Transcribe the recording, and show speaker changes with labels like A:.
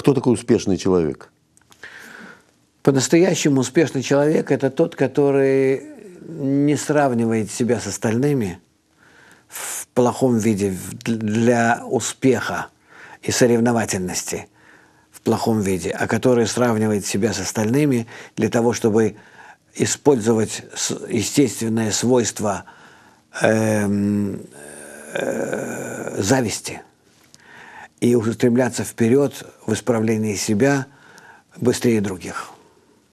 A: Кто такой
B: успешный человек?
A: По-настоящему успешный человек – это тот, который не сравнивает себя с остальными в плохом виде для успеха и соревновательности в плохом виде, а который сравнивает себя с остальными для того, чтобы использовать естественное свойство эм, э, зависти – и устремляться вперед в исправлении себя быстрее других.